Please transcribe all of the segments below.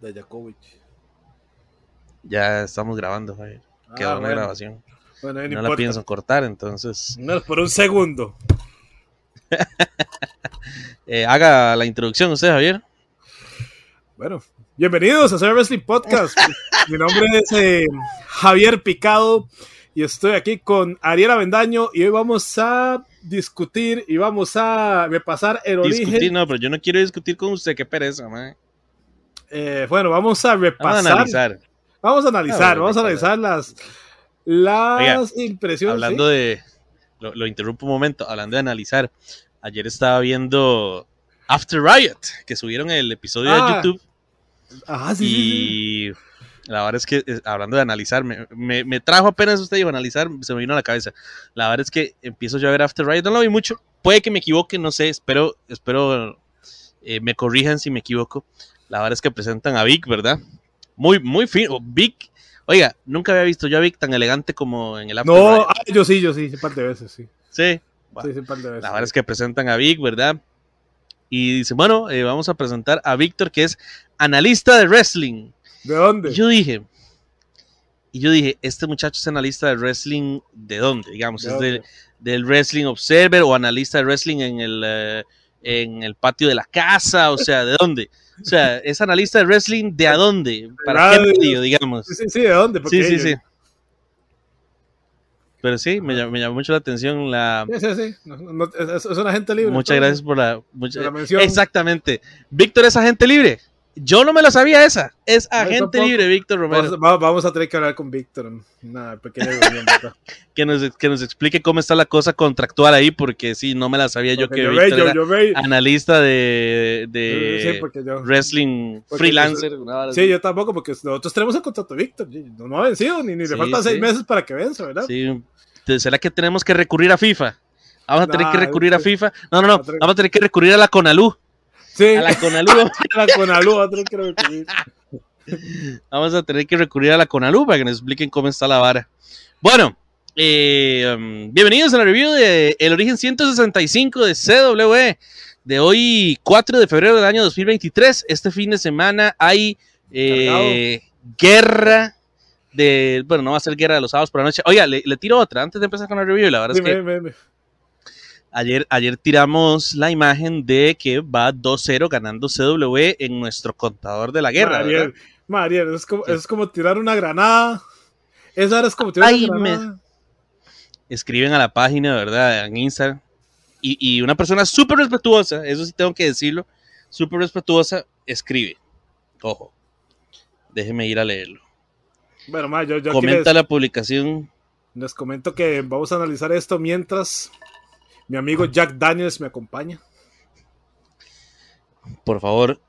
de Jakovic. Ya estamos grabando, Javier. Ah, Quedó una grabación. Bueno, no importa. la pienso cortar, entonces. No, por un segundo. Eh, haga la introducción usted, Javier. Bueno, bienvenidos a Ser Wrestling Podcast. Mi nombre es eh, Javier Picado y estoy aquí con Ariela Avendaño y hoy vamos a discutir y vamos a repasar el discutir, No, pero yo no quiero discutir con usted, qué pereza, man. Eh, bueno, vamos a repasar. Vamos a analizar. Vamos a analizar, vamos a analizar las, las impresiones. Hablando de. Lo, interrumpo un momento, hablando de analizar. Ayer estaba viendo After Riot, que subieron el episodio de ah. YouTube. Ah, sí. Y la verdad es que, eh, hablando de analizar, me, me, trajo apenas usted dijo analizar, se me vino a la cabeza. La verdad es que empiezo yo a ver After Riot, no lo vi mucho. Puede que me equivoque, no sé, espero, espero eh, me corrijan si me equivoco. La verdad es que presentan a Vic, ¿verdad? Muy, muy fino. Vic, oiga, nunca había visto yo a Vic tan elegante como en el After No, ah, yo sí, yo sí, un par de veces, sí. Sí, sí, par de veces. La verdad es que presentan a Vic, ¿verdad? Y dice, bueno, eh, vamos a presentar a Víctor, que es analista de wrestling. ¿De dónde? yo dije, y yo dije, este muchacho es analista de wrestling, ¿de dónde? Digamos, es Del, Wrestling Observer o analista de wrestling en el, eh, en el patio de la casa, o sea, ¿de dónde? O sea, es analista de wrestling de a dónde, para qué medio, digamos. Sí, sí, de dónde. sí, sí, sí. Pero sí, me llamó, mucho la atención la... Sí, sí, sí. es, una un agente libre. Muchas pues. gracias por la... Por la mención. Exactamente. Víctor es agente libre. Yo no me la sabía esa. Es agente libre, Víctor Romero. Vamos, a tener que hablar con Víctor. Nada, pues, que, nos, que nos explique cómo está la cosa contractual ahí, porque sí, no me la sabía yo que Víctor era analista de, de wrestling freelancer. sí, yo tampoco, porque nosotros tenemos el contrato de Víctor. No, ha vencido, ni, le faltan seis meses para que venza, ¿verdad? Sí. ¿Será que tenemos que recurrir a FIFA? Vamos a tener que recurrir a este, FIFA. No, no, no. Vamos a tener que recurrir a la Conalú Sí. A la Conalú. a la Conalú, Vamos a tener que recurrir a la Conalú para que nos expliquen cómo está la vara. Bueno, eh, um, bienvenidos a la review de El Origen 165 de CWE de hoy, 4 de febrero del año 2023. Este fin de semana hay eh, guerra de. Bueno, no va a ser guerra de los sábados por la noche. Oiga, le, tiro otra antes de empezar con la review. La verdad es que. Ayer, tiramos la imagen de que va 2-0 ganando CW en nuestro contador de la guerra. Mariel, es, como, tirar una granada. es como tirar una granada. Escriben a la página, ¿verdad? En Instagram. Y, una persona súper respetuosa, eso sí tengo que decirlo, súper respetuosa, escribe. Ojo, déjeme ir a leerlo. Bueno, ma, yo, yo Comenta la publicación. Les comento que vamos a analizar esto mientras mi amigo Jack Daniels me acompaña. Por favor,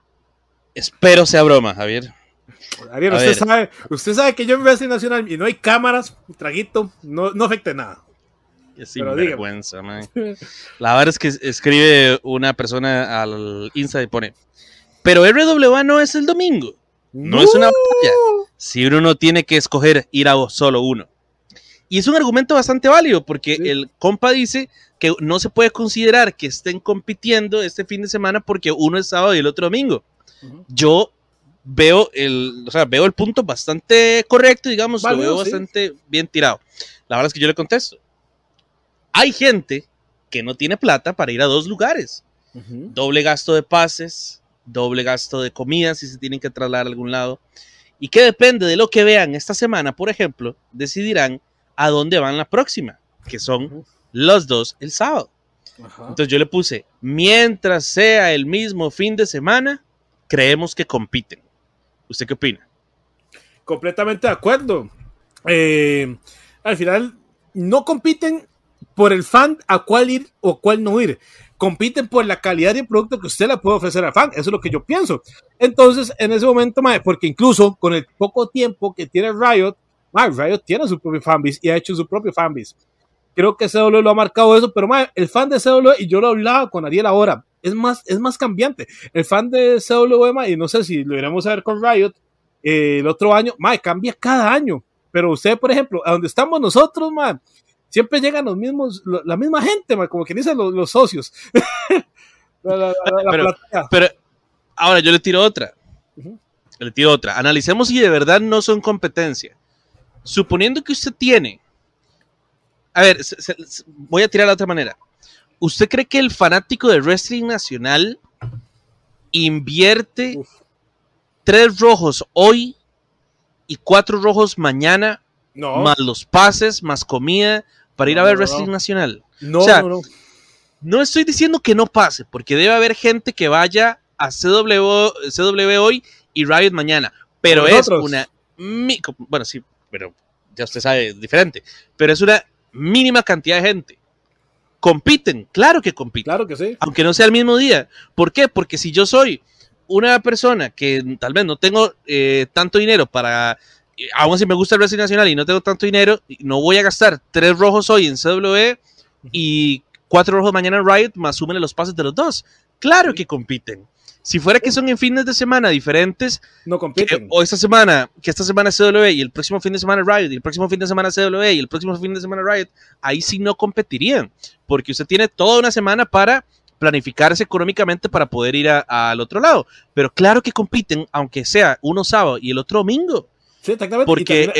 espero sea broma, Javier. Javier, usted sabe, que yo voy a hacer nacional y no hay cámaras, traguito, no, no afecta nada. La verdad es que escribe una persona al Insta y pone, pero RWA no es el domingo, no, es una Si uno tiene que escoger ir a solo uno. Y es un argumento bastante válido porque el compa dice, que no se puede considerar que estén compitiendo este fin de semana porque uno es sábado y el otro domingo. Yo veo el, veo el punto bastante correcto, digamos, lo veo bastante bien tirado. La verdad es que yo le contesto. Hay gente que no tiene plata para ir a dos lugares. Doble gasto de pases, doble gasto de comida si se tienen que trasladar a algún lado. Y que depende de lo que vean esta semana, por ejemplo, decidirán a dónde van la próxima, que son los dos el sábado. Entonces yo le puse, mientras sea el mismo fin de semana, creemos que compiten. ¿Usted qué opina? Completamente de acuerdo. Eh, al final, no compiten por el fan a cuál ir o cuál no ir. Compiten por la calidad de producto que usted le puede ofrecer al fan. Eso es lo que yo pienso. Entonces, en ese momento, porque incluso con el poco tiempo que tiene Riot, Riot tiene su propio fanbase y ha hecho su propio fanbase. Creo que CW lo ha marcado eso, pero el fan de CW, y yo lo hablaba con Ariel ahora, es más, es más cambiante. El fan de CW, y no sé si lo iremos a ver con Riot eh, el otro año, cambia cada año. Pero usted, por ejemplo, a donde estamos nosotros, siempre llegan los mismos, la misma gente, como quien dicen los, socios. pero, ahora yo le tiro otra. Le tiro otra. Analicemos si de verdad no son competencia. Suponiendo que usted tiene a ver, voy a tirar de otra manera. ¿Usted cree que el fanático de wrestling nacional invierte tres rojos hoy y cuatro rojos mañana, no. más los pases, más comida, para ir a ver wrestling nacional? No, no, no. No estoy diciendo que no pase, porque debe haber gente que vaya a CW, CW hoy y Riot mañana, pero es una... Bueno, sí, pero ya usted sabe, diferente, pero es una mínima cantidad de gente. Compiten, claro que compiten. Claro que sí. Aunque no sea el mismo día. ¿Por qué? Porque si yo soy una persona que tal vez no tengo eh, tanto dinero para. Eh, aún si me gusta el Brasil Nacional y no tengo tanto dinero, no voy a gastar tres rojos hoy en CWE y cuatro rojos mañana en Riot, más súmenle los pases de los dos. Claro que compiten. Si fuera que son en fines de semana diferentes, no compiten. o esta semana, que esta semana es CW e y el próximo fin de semana Riot, y el próximo fin de semana CW e y el próximo fin de semana Riot, ahí sí no competirían, porque usted tiene toda una semana para planificarse económicamente para poder ir al otro lado. Pero claro que compiten, aunque sea uno sábado y el otro domingo. exactamente. Porque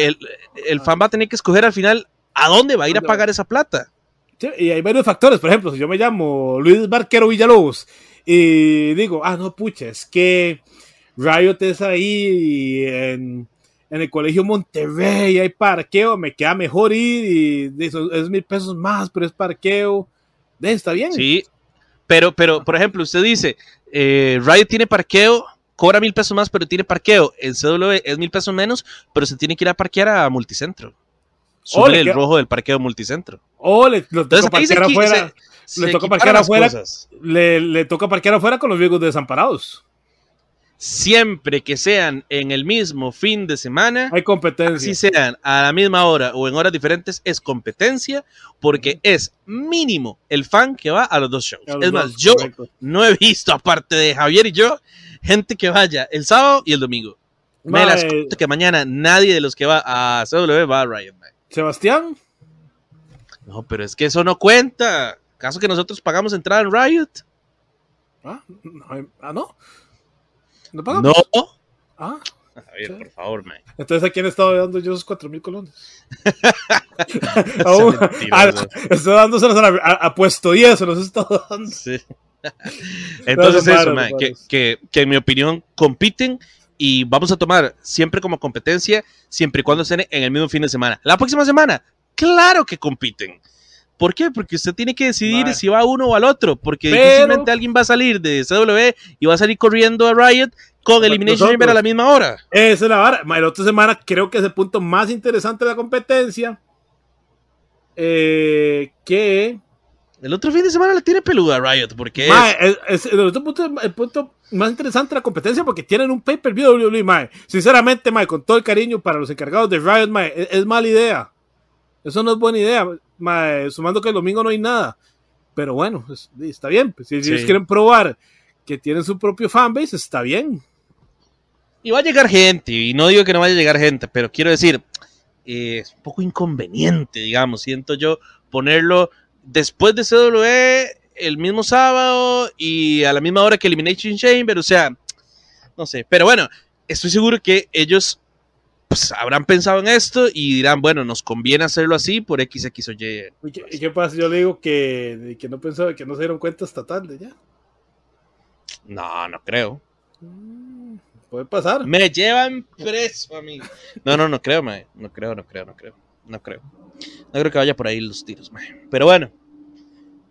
el, fan va a tener que escoger al final a dónde va a ir a pagar esa plata. Sí, y hay varios factores. Por ejemplo, si yo me llamo Luis Barquero Villalobos y digo, ah, no, pucha, es que Riot es ahí en, el Colegio Monterrey hay parqueo, me queda mejor ir y eso es mil pesos más, pero es parqueo. Está bien. Sí, pero, pero por ejemplo, usted dice, eh, Riot tiene parqueo, cobra mil pesos más, pero tiene parqueo. el CW es mil pesos menos, pero se tiene que ir a parquear a multicentro. Sube el rojo del parqueo multicentro. O lo Entonces, le toca parquear afuera. Le, toca afuera con los viejos desamparados siempre que sean en el mismo fin de semana, hay competencia. Si sean a la misma hora o en horas diferentes, es competencia porque es mínimo el fan que va a los dos shows. es más, yo no he visto, aparte de Javier y yo, gente que vaya el sábado y el domingo. Me las cuento que mañana nadie de los que va a CW va a Ryan Sebastián. No, pero es que eso no cuenta. ¿Caso que nosotros pagamos entrada en Riot? Ah, no. Eh, ah, no? ¿No pagamos? No. Ah. Javier, por favor, man. Entonces, ¿a quién estado dando yo esos 4 mil colones? Ah, estoy dándoselos a, a, puesto 10, se los he estado dando. Sí. Entonces, eso, man, que, que, que en mi opinión compiten y vamos a tomar siempre como competencia, siempre y cuando estén en el mismo fin de semana. La próxima semana, claro que compiten. ¿Por qué? Porque usted tiene que decidir si va uno o al otro, porque difícilmente alguien va a salir de CW e y va a salir corriendo a Riot con Elimination Chamber a la misma hora. Esa es la vara. el otro semana creo que es el punto más interesante de la competencia. Eh, que el otro fin de semana le tiene peluda a Riot, porque es... el, otro punto, el punto más interesante de la competencia porque tienen un pay-per-view WWE, mae. Sinceramente, mae, con todo el cariño para los encargados de Riot, mae, es, mala idea. Eso no es buena idea. Eh, sumando que el domingo no hay nada. Pero bueno, está bien. Pues, si ellos quieren probar que tienen su propio fanbase, está bien. Y va a llegar gente, y no digo que no vaya a llegar gente, pero quiero decir, eh, es un poco inconveniente, digamos, siento yo, ponerlo después de CWE, el mismo sábado y a la misma hora que Elimination Chamber, o sea, no sé, pero bueno, estoy seguro que ellos pues, habrán pensado en esto y dirán, bueno, nos conviene hacerlo así por X, X o Y. ¿Y qué, pasa? Yo digo que, que no pensaba, que no se dieron cuenta hasta tarde ya. No, no creo. Mm, puede pasar. Me llevan preso, amigo. No, no, no creo, mae. No creo, no creo, no creo. No creo. No creo que vaya por ahí los tiros, mae. Pero bueno.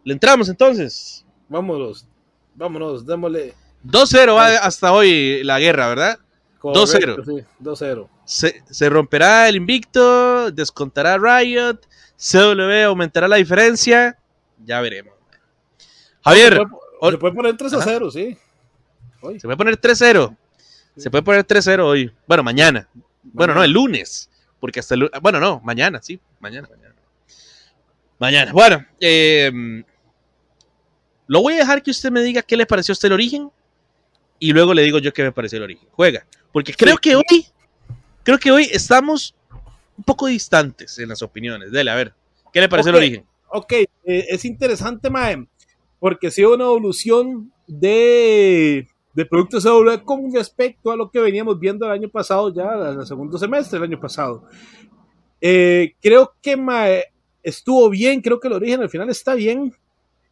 Le entramos entonces. Vámonos. Vámonos, démosle. 2-0 hasta hoy la guerra, ¿verdad? 2-0. Se, romperá el invicto, descontará Riot, CW aumentará la diferencia, ya veremos. Javier. Se puede, poner 3-0, sí. Se puede poner 3-0. Se puede poner 3-0 hoy. Bueno, mañana. Bueno, no, el lunes. Porque hasta el, Bueno, no, mañana, sí. Mañana, mañana. Bueno, em, lo voy a dejar que usted me diga qué le pareció a usted el origen y luego le digo yo qué me pareció el origen. Juega. Porque creo que hoy, creo que hoy estamos un poco distantes en las opiniones. Dele, a ver, ¿qué le parece el origen? Ok, eh, es interesante, Mae, porque ha sido una evolución de, de productos AW con respecto a lo que veníamos viendo el año pasado, ya el segundo semestre del año pasado. Eh, creo que Mae estuvo bien, creo que el origen al final está bien,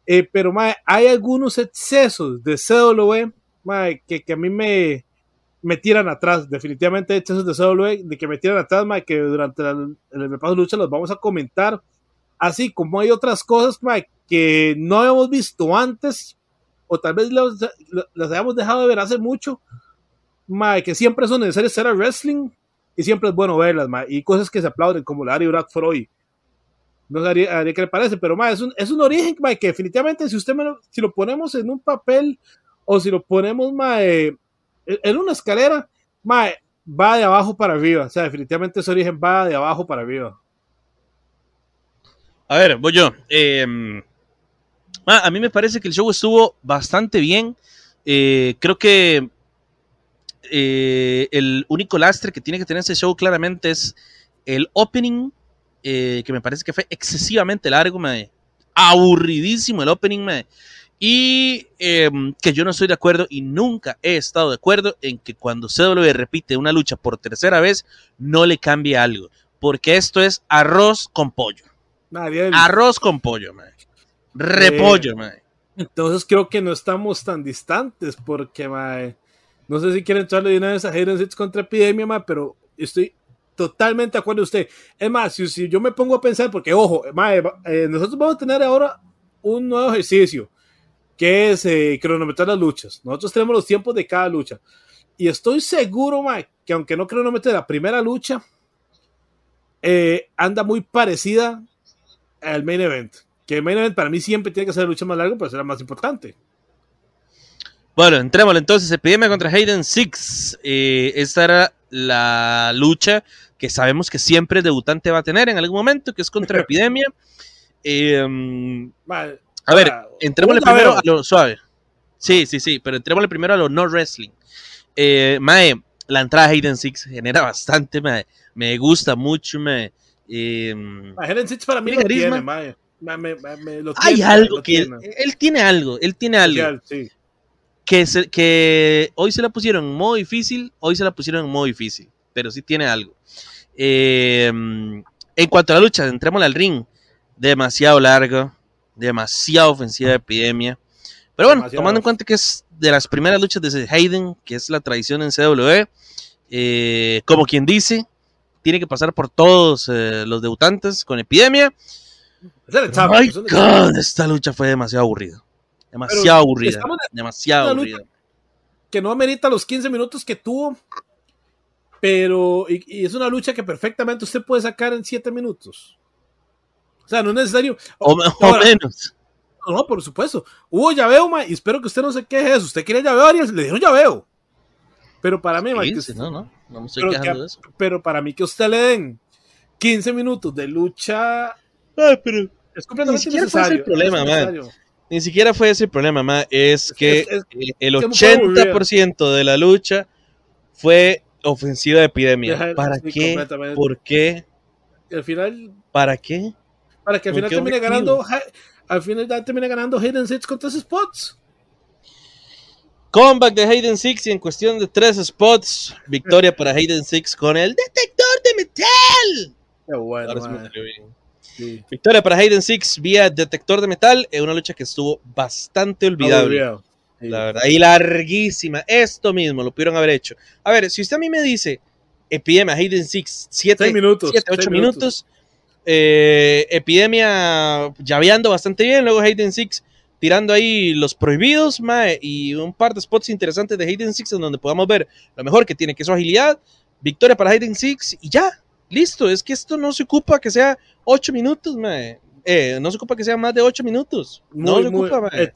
eh, pero Mae, hay algunos excesos de CW Mae, que, que a mí me, me tiran atrás. Definitivamente, hechos de de que me tiran atrás, que durante el repaso de lucha los vamos a comentar. Así como hay otras cosas que no habíamos visto antes, o tal vez las habíamos dejado de ver hace mucho, que siempre son necesarias ser wrestling y siempre es bueno verlas. y cosas que se aplauden, como la Ari Bradford hoy. No sé a qué le parece, pero es, un, origen que definitivamente, si, usted lo, si lo ponemos en un papel o si lo ponemos ma, en una escalera, va de abajo para arriba. O sea, definitivamente su origen va de abajo para arriba. A ver, voy yo. Em, a mí me parece que el show estuvo bastante bien. Eh, creo que eh, el único lastre que tiene que tener ese show claramente es el opening, eh, que me parece que fue excesivamente largo, aburridísimo el opening, me y em, que yo no estoy de acuerdo y nunca he estado de acuerdo en que cuando CW repite una lucha por tercera vez, no le cambie algo. Porque esto es arroz con pollo. Arroz con pollo, Repollo, Entonces creo que no estamos tan distantes porque, mae, no sé si quieren entrarle de una a contra Epidemia, mae, pero estoy totalmente de acuerdo con usted. Es más, si, yo me pongo a pensar, porque ojo, mae, eh, nosotros vamos a tener ahora un nuevo ejercicio que es eh, cronometrar las luchas. Nosotros tenemos los tiempos de cada lucha. Y estoy seguro, Mike, que aunque no cronometre la primera lucha, eh, anda muy parecida al main event. Que el main event para mí siempre tiene que ser la lucha más larga, pero será más importante. Bueno, entrémosle entonces. Epidemia contra Hayden Six. Eh, esta era la lucha que sabemos que siempre el debutante va a tener en algún momento, que es contra Epidemia. Eh, a ver, ah, entrémosle primero a lo suave. Sí, sí, sí, pero entrémosle primero a lo no wrestling. Eh, mae, la entrada de Hayden Six genera bastante, mae. Me gusta mucho, mae. Eh, Hayden Six para mí lo mae. Hay algo que Él, tiene algo, él tiene algo. que, que hoy se la pusieron en modo difícil, hoy se la pusieron en modo difícil, pero sí tiene algo. Eh, en cuanto a la lucha, entrémosle al ring. Demasiado largo, Demasiada ofensiva de epidemia. Pero bueno, tomando en cuenta que es de las primeras luchas de Hayden, que es la tradición en CWE eh, como quien dice, tiene que pasar por todos eh, los debutantes con epidemia. my pues, God, esta lucha fue demasiado aburrida. Demasiado aburrida. Demasiado aburrida. Que no amerita los 15 minutos que tuvo. Pero, es una lucha que perfectamente usted puede sacar en 7 minutos. O sea, no es necesario. O, menos. No, por supuesto. Hubo llaveo, ma, y espero que usted no se queje de eso. Usted quiere llaveo, Arias, le ya veo. Pero para mí, ma, no, no, no me estoy pero quejando de eso. Pero para mí que usted le den 15 minutos de lucha. Ah, pero es completamente ni siquiera fue ese problema, ma Ni siquiera fue ese el problema, Es que eh, el 80% de la lucha fue ofensiva de epidemia. ¿Para qué? ¿Por qué? Al final. ¿Para qué? Para que al final termine ganando, al final termine ganando Hayden Six con tres spots. Comeback de Hayden Six y en cuestión de tres spots, victoria para Hayden Six con el detector de metal. Qué bueno. Victoria para Hayden Six vía detector de metal Es una lucha que estuvo bastante olvidable. y larguísima. Esto mismo lo pudieron haber hecho. A ver, si usted a mí me dice, epidemia Hayden Six, 7 minutos, 8 minutos eh, epidemia llaveando bastante bien. Luego Hayden Six tirando ahí los prohibidos, y un par de spots interesantes de Hayden Six en donde podamos ver lo mejor que tiene, que es su agilidad. Victoria para Hayden Six y ya, listo. Es que esto no se ocupa que sea 8 minutos, eh, no se ocupa que sea más de 8 minutos. no se ocupa, eh,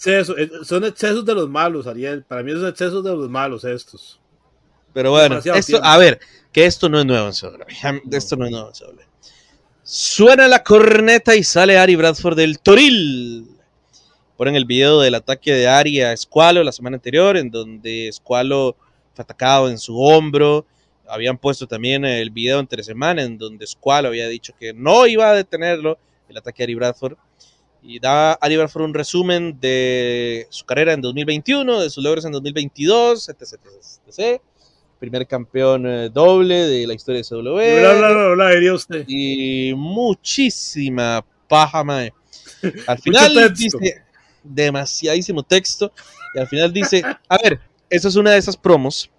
son excesos de los malos, Ariel. Para mí son excesos de los malos estos. Pero bueno, a ver, que esto no es nuevo en Esto no es nuevo en Suena la corneta y sale Ari Bradford del Toril. Ponen el video del ataque de Ari a Squalo la semana anterior, en donde Squalo fue atacado en su hombro. Habían puesto también el video entre semanas, en donde Squalo había dicho que no iba a detenerlo el ataque de Ari Bradford. Y da Ari Bradford un resumen de su carrera en 2021, de sus logros en 2022, etc. etc primer campeón eh, doble de la historia de CW. Bla, usted. Y muchísima paja, Al final dice demasiadísimo texto y al final dice, a ver, esa es una de esas promos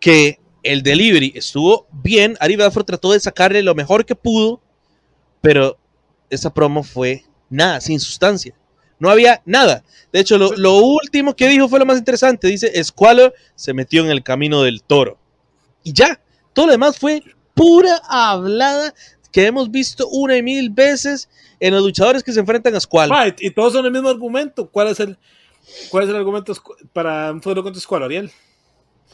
que el delivery estuvo bien, Ari Bradford trató de sacarle lo mejor que pudo, pero esa promo fue nada, sin sustancia. No había nada. De hecho, lo, último que dijo fue lo más interesante. Dice, Squalor se metió en el camino del toro. Y ya, todo lo demás fue pura hablada que hemos visto una y mil veces en los luchadores que se enfrentan a Squalor. Ah, y todos son el mismo argumento. ¿Cuál es el, cuál es el argumento para un futuro contra Squalor, Ariel?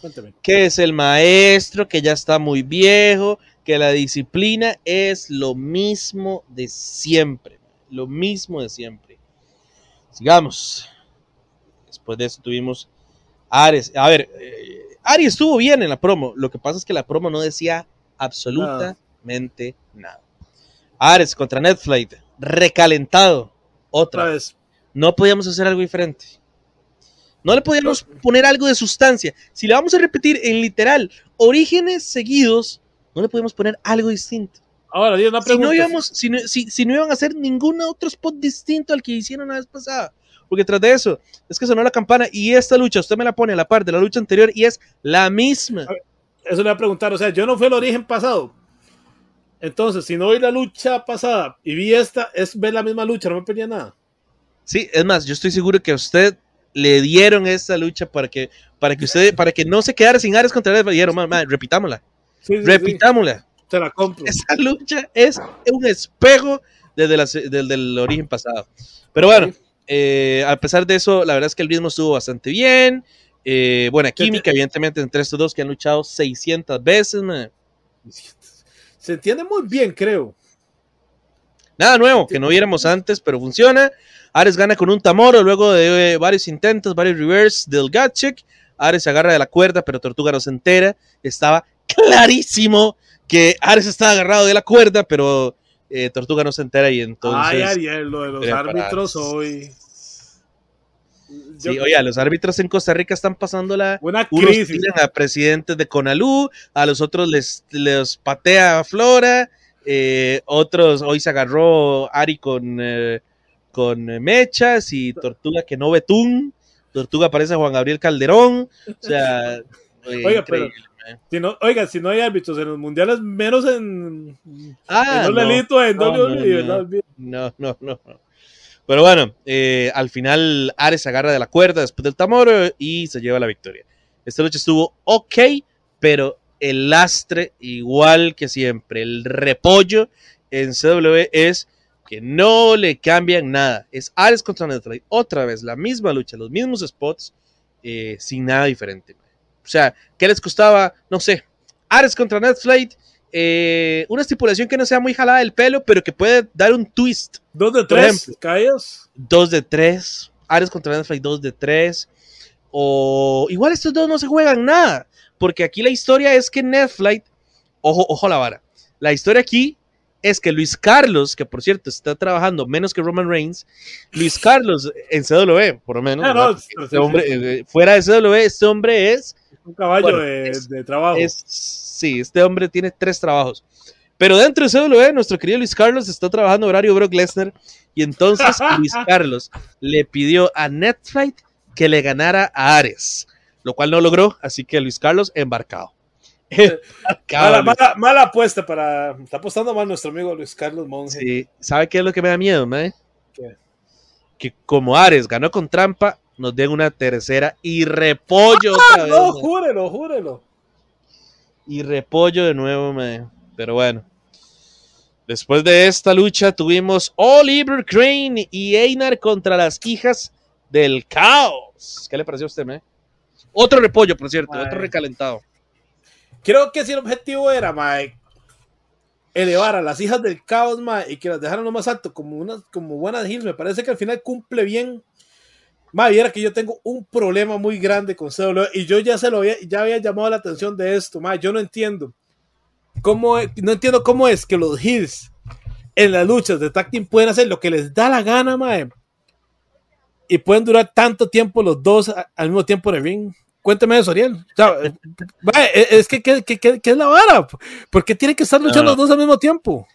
Cuéntame. Que es el maestro, que ya está muy viejo, que la disciplina es lo mismo de siempre. Lo mismo de siempre. Sigamos. Después de eso tuvimos Ares. A ver, eh, Ares estuvo bien en la promo. Lo que pasa es que la promo no decía absolutamente nada. Ares contra Netflix, recalentado. Otra, vez. No podíamos hacer algo diferente. No le podíamos poner algo de sustancia. Si le vamos a repetir en literal, orígenes seguidos, no le podemos poner algo distinto. Ahora, Dios, pregunta. Si no, si, iban a hacer ningún otro spot distinto al que hicieron la vez pasada. Porque tras de eso, es que sonó la campana y esta lucha, usted me la pone a la par de la lucha anterior y es la misma. eso le voy a preguntar, o sea, yo no fui el origen pasado. Entonces, si no vi la lucha pasada y vi esta, es ver la misma lucha, no me perdía nada. Sí, es más, yo estoy seguro que a usted le dieron esta lucha para que, para que usted, para que no se quedara sin áreas contra Ares, repitámosla. repitámosla la compro. Esa lucha es un espejo desde, origen pasado. Pero bueno, eh, a pesar de eso, la verdad es que el ritmo estuvo bastante bien. Eh, buena química, evidentemente, entre estos dos que han luchado 600 veces. Se entiende muy bien, creo. Nada nuevo, que no viéramos antes, pero funciona. Ares gana con un Tamoro luego de eh, varios intentos, varios reverse del Gatchek. Ares se agarra de la cuerda, pero Tortuga no se entera. Estaba clarísimo que Ares está agarrado de la cuerda, pero eh, Tortuga no se entera y entonces... Ay, Ariel, lo de los árbitros hoy. oye, los árbitros en Costa Rica están pasando la. buena crisis. Unos a presidentes de Conalú, a los otros les, patea Flora, eh, otros hoy se agarró Ari con, eh, con Mechas y Tortuga que no Betún. Tortuga parece Juan Gabriel Calderón. O sea. Oye, pero eh. Si oiga, si no hay árbitros en los mundiales, menos en. Ah, en no. en no, WWE, no, no, no, Pero bueno, eh, al final Ares agarra de la cuerda después del Tamoro y se lleva la victoria. Esta noche estuvo ok, pero el lastre, igual que siempre, el repollo en CW es que no le cambian nada. Es Ares contra Neutral. Otra vez, la misma lucha, los mismos spots, eh, sin nada diferente. O sea, ¿qué les costaba? No sé. Ares contra Netflix. Eh, una estipulación que no sea muy jalada del pelo, pero que puede dar un twist. Dos de tres, Callas. Dos de tres. Ares contra Netflix, dos de tres. O igual estos dos no se juegan nada. Porque aquí la historia es que Netflix, ojo, ojo la vara. La historia aquí es que Luis Carlos, que por cierto está trabajando menos que Roman Reigns, Luis Carlos en CW, por lo menos, ah, eh, fuera de CW, este hombre es un caballo de, trabajo. sí, este hombre tiene tres trabajos. Pero dentro de CWE, nuestro querido Luis Carlos está trabajando horario Brock Lesnar. Y entonces Luis Carlos le pidió a Netflix que le ganara a Ares, lo cual no logró. Así que Luis Carlos embarcado. Mala, apuesta para. Está apostando mal nuestro amigo Luis Carlos Monge. Sí, ¿sabe qué es lo que me da miedo, ¿me? Que como Ares ganó con trampa, nos den una tercera y repollo otra vez. No, júrelo, júrelo. Y repollo de nuevo, me. pero bueno. Después de esta lucha tuvimos Oliver Crane y Einar contra las hijas del caos. ¿Qué le pareció a usted, me? Otro repollo, por cierto, otro recalentado. Creo que si el objetivo era, Mike, elevar a las hijas del caos, Mike, y que las dejaran lo más alto como, unas, como buenas Hills, me parece que al final cumple bien Ma, viera que yo tengo un problema muy grande con CW y yo ya se lo había, ya había llamado la atención de esto, ma, yo no entiendo cómo, e, no entiendo cómo es que los Hills en las luchas de tag team pueden hacer lo que les da la gana, ma, em, y pueden durar tanto tiempo los dos al mismo tiempo en el ring. Cuéntame eso, Ariel. Eh, eh, es que, ¿qué, es la vara? ¿Por tienen que estar luchando ah. los dos al mismo tiempo?